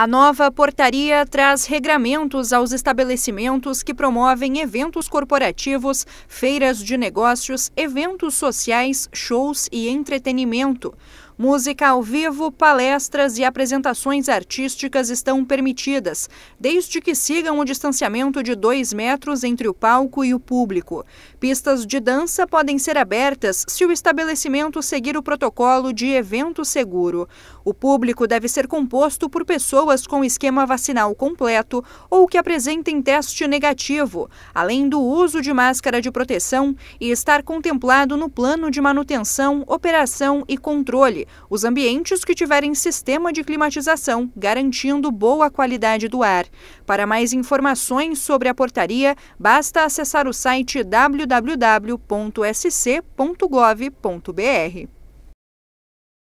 A nova portaria traz regramentos aos estabelecimentos que promovem eventos corporativos, feiras de negócios, eventos sociais, shows e entretenimento. Música ao vivo, palestras e apresentações artísticas estão permitidas, desde que sigam o distanciamento de dois metros entre o palco e o público. Pistas de dança podem ser abertas se o estabelecimento seguir o protocolo de evento seguro. O público deve ser composto por pessoas com esquema vacinal completo ou que apresentem teste negativo, além do uso de máscara de proteção e estar contemplado no plano de manutenção, operação e controle os ambientes que tiverem sistema de climatização, garantindo boa qualidade do ar. Para mais informações sobre a portaria, basta acessar o site www.sc.gov.br.